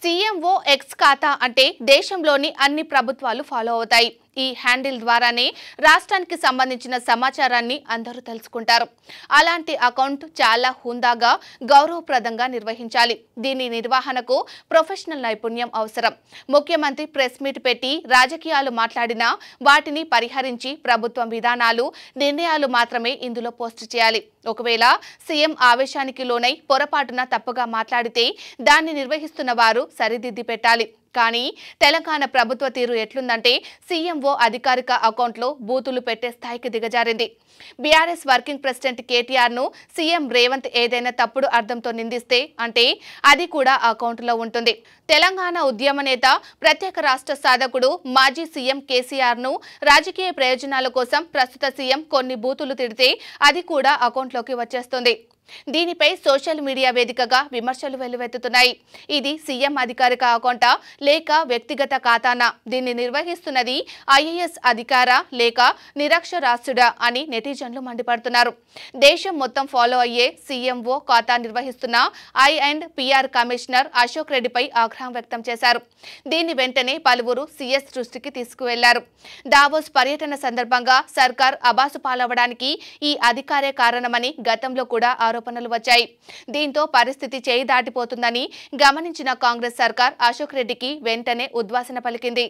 CMO X ఖాతా అంటే దేశంలోని అన్ని ప్రభుత్వాలు ఫాలో అవుతాయి ఈ హ్యాండిల్ ద్వారానే రాష్ట్రానికి సంబంధించిన సమాచారాన్ని అందరూ తెలుసుకుంటారు అలాంటి అకౌంట్ చాలా హుందాగా గౌరవప్రదంగా నిర్వహించాలి దీని నిర్వహణకు ప్రొఫెషనల్ నైపుణ్యం అవసరం ముఖ్యమంత్రి ప్రెస్ మీట్ పెట్టి రాజకీయాలు మాట్లాడినా వాటిని పరిహరించి ప్రభుత్వం విధానాలు నిర్ణయాలు మాత్రమే ఇందులో పోస్ట్ చేయాలి ఒకవేళ సీఎం ఆవేశానికి లోనై పొరపాటున తప్పుగా మాట్లాడితే దాన్ని నిర్వహిస్తున్న వారు సరిదిద్ది పెట్టాలి కానీ తెలంగాణ ప్రభుత్వ తీరు ఎట్లుందంటే సీఎంఓ అధికారిక అకౌంట్లో బూతులు పెట్టే స్థాయికి దిగజారింది బీఆర్ఎస్ వర్కింగ్ ప్రెసిడెంట్ కేటీఆర్ను సీఎం రేవంత్ ఏదైనా తప్పుడు అర్థంతో నిందిస్తే అంటే అది కూడా అకౌంట్లో ఉంటుంది తెలంగాణ ఉద్యమ నేత ప్రత్యేక రాష్ట్ర సాధకుడు మాజీ సీఎం కేసీఆర్ను రాజకీయ ప్రయోజనాల కోసం ప్రస్తుత సీఎం కొన్ని బూతులు తిడితే అది కూడా అకౌంట్లోకి వచ్చేస్తుంది దీనిపై సోషల్ మీడియా వేదికగా విమర్శలు వెల్లువెత్తుతున్నాయి ఇది సీఎం అధికారిక అకౌంట లేక వ్యక్తిగత ఖాతానా దీన్ని నిర్వహిస్తున్నది ఐఏఎస్ అధికార లేక నిరక్షరాస్యుడా అని నెటిజన్లు మండిపడుతున్నారు దేశం మొత్తం ఫాలో అయ్యే సీఎంఓ ఖాతా నిర్వహిస్తున్న I and PR commissioner Ashok రెడ్డిపై ఆగ్రహం వ్యక్తం చేశారు దీన్ని వెంటనే పలువురు సీఎస్ దృష్టికి తీసుకువెళ్లారు దావోస్ పర్యటన సందర్భంగా సర్కార్ అబాసు పాలవడానికి ఈ అధికారే కారణమని గతంలో కూడా ఆరోపణలు వచ్చాయి దీంతో పరిస్థితి చేయి దాటిపోతుందని గమనించిన కాంగ్రెస్ సర్కార్ అశోక్ రెడ్డికి వెంటనే ఉద్వాసన పలికింది